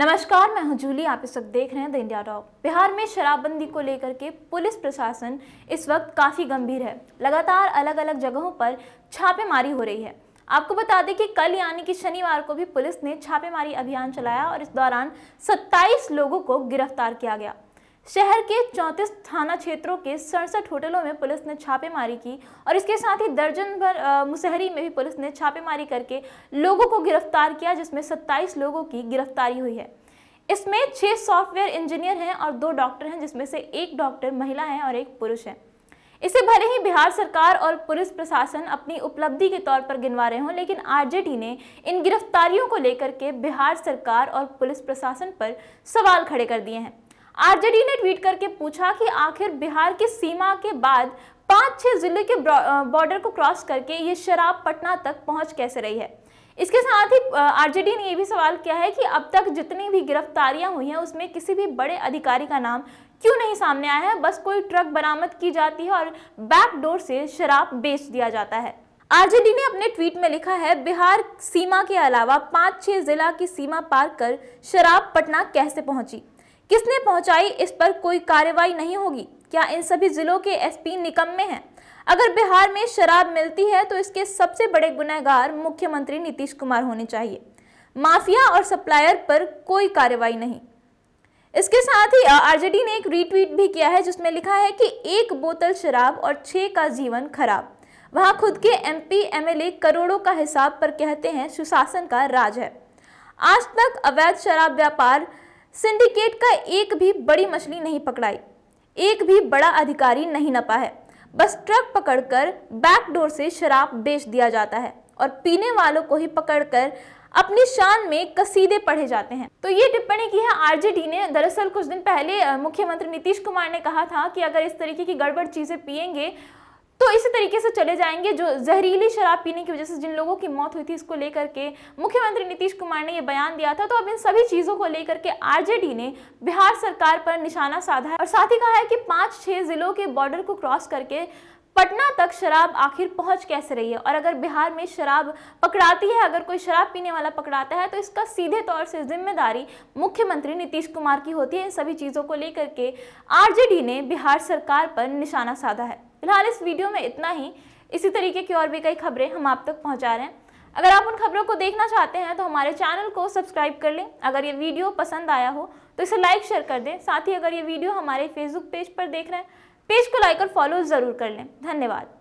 नमस्कार मैं हूं जूली आप इस वक्त देख रहे हैं द इंडिया टॉप बिहार में शराबबंदी को लेकर के पुलिस प्रशासन इस वक्त काफ़ी गंभीर है लगातार अलग अलग जगहों पर छापेमारी हो रही है आपको बता दें कि कल यानी कि शनिवार को भी पुलिस ने छापेमारी अभियान चलाया और इस दौरान 27 लोगों को गिरफ्तार किया गया शहर के चौंतीस थाना क्षेत्रों के सड़सठ होटलों में पुलिस ने छापेमारी की और इसके साथ ही दर्जन भर मुसहरी में भी पुलिस ने छापेमारी करके लोगों को गिरफ्तार किया जिसमें 27 लोगों की गिरफ्तारी हुई है इसमें छः सॉफ्टवेयर इंजीनियर हैं और दो डॉक्टर हैं जिसमें से एक डॉक्टर महिला हैं और एक पुरुष है इसे भले ही बिहार सरकार और पुलिस प्रशासन अपनी उपलब्धि के तौर पर गिनवा रहे हों लेकिन आरजेडी ने इन गिरफ्तारियों को लेकर के बिहार सरकार और पुलिस प्रशासन पर सवाल खड़े कर दिए हैं आरजेडी ने ट्वीट करके पूछा कि आखिर बिहार की सीमा के बाद पांच छह जिले के बॉर्डर को क्रॉस करके ये शराब पटना तक पहुंच कैसे रही है इसके साथ ही आरजेडी ने यह भी सवाल किया है कि अब तक जितनी भी गिरफ्तारियां हुई हैं उसमें किसी भी बड़े अधिकारी का नाम क्यों नहीं सामने आया है बस कोई ट्रक बरामद की जाती है और बैकडोर से शराब बेच दिया जाता है आरजेडी ने अपने ट्वीट में लिखा है बिहार सीमा के अलावा पांच छह जिला की सीमा पार कर शराब पटना कैसे पहुंची किसने पहुंचाई इस पर कोई कार्रवाई नहीं होगी क्या इन सभी जिलों के एसपी निकम्मे हैं अगर बिहार में शराब मिलती है तो इसके सबसे बड़े गुनहगार मुख्यमंत्री नीतीश कुमार होने चाहिए माफिया और सप्लायर पर कोई कार्रवाई नहीं इसके साथ ही आरजेडी ने एक रीट्वीट भी किया है जिसमें लिखा है कि एक बोतल शराब और छह का जीवन खराब वहां खुद के एमपी एमएलए करोड़ों का हिसाब पर कहते हैं सुशासन का राज है आज तक अवैध शराब व्यापार सिंडिकेट का एक भी बड़ी मछली नहीं पकड़ाई एक भी बड़ा अधिकारी नहीं नपा है बस ट्रक पकड़कर बैकडोर से शराब बेच दिया जाता है और पीने वालों को ही पकड़कर अपनी शान में कसीदे पढ़े जाते हैं तो ये टिप्पणी की है आरजेडी ने दरअसल कुछ दिन पहले मुख्यमंत्री नीतीश कुमार ने कहा था कि अगर इस तरीके की गड़बड़ चीज़ें पियेंगे तो इसी तरीके से चले जाएंगे जो जहरीली शराब पीने की वजह से जिन लोगों की मौत हुई थी इसको लेकर के मुख्यमंत्री नीतीश कुमार ने यह बयान दिया था तो अब इन सभी चीज़ों को लेकर के आरजेडी ने बिहार सरकार पर निशाना साधा है और साथ ही कहा है कि पाँच छः जिलों के बॉर्डर को क्रॉस करके पटना तक शराब आखिर पहुंच कैसे रही है और अगर बिहार में शराब पकड़ाती है अगर कोई शराब पीने वाला पकड़ाता है तो इसका सीधे तौर से जिम्मेदारी मुख्यमंत्री नीतीश कुमार की होती है इन सभी चीज़ों को लेकर के आरजेडी ने बिहार सरकार पर निशाना साधा है फिलहाल इस वीडियो में इतना ही इसी तरीके की और भी कई खबरें हम आप तक पहुँचा रहे हैं अगर आप उन खबरों को देखना चाहते हैं तो हमारे चैनल को सब्सक्राइब कर लें अगर ये वीडियो पसंद आया हो तो इसे लाइक शेयर कर दें साथ ही अगर ये वीडियो हमारे फेसबुक पेज पर देख रहे हैं पेज को लाइक और फॉलो ज़रूर कर लें धन्यवाद